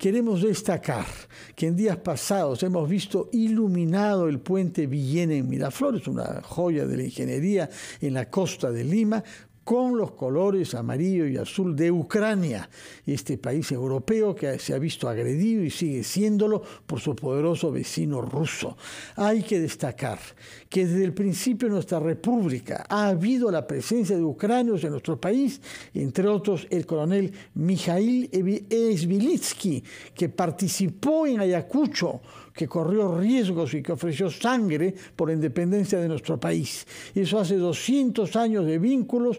Queremos destacar que en días pasados hemos visto iluminado el puente Villena en Miraflores, una joya de la ingeniería en la costa de Lima, con los colores amarillo y azul de Ucrania, este país europeo que se ha visto agredido y sigue siéndolo por su poderoso vecino ruso. Hay que destacar que desde el principio de nuestra república ha habido la presencia de ucranios en nuestro país, entre otros el coronel Mijail Esvilitsky, que participó en Ayacucho que corrió riesgos y que ofreció sangre por la independencia de nuestro país. Eso hace 200 años de vínculos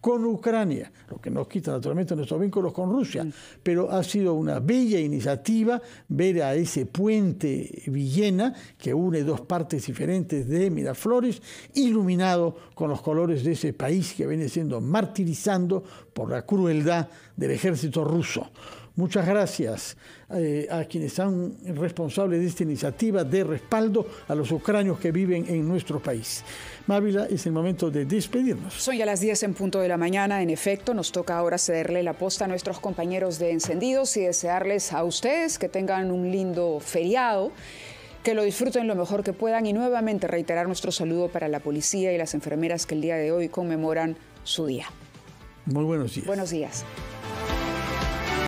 con Ucrania, lo que nos quita naturalmente nuestros vínculos con Rusia, mm. pero ha sido una bella iniciativa ver a ese puente Villena que une dos partes diferentes de Miraflores, iluminado con los colores de ese país que viene siendo martirizando por la crueldad del ejército ruso. Muchas gracias eh, a quienes son responsables de esta iniciativa de respaldo a los ucranios que viven en nuestro país. Mávila, es el momento de despedirnos. Son ya las 10 en punto de la mañana. En efecto, nos toca ahora cederle la posta a nuestros compañeros de Encendidos y desearles a ustedes que tengan un lindo feriado que lo disfruten lo mejor que puedan y nuevamente reiterar nuestro saludo para la policía y las enfermeras que el día de hoy conmemoran su día. Muy buenos días. Buenos días.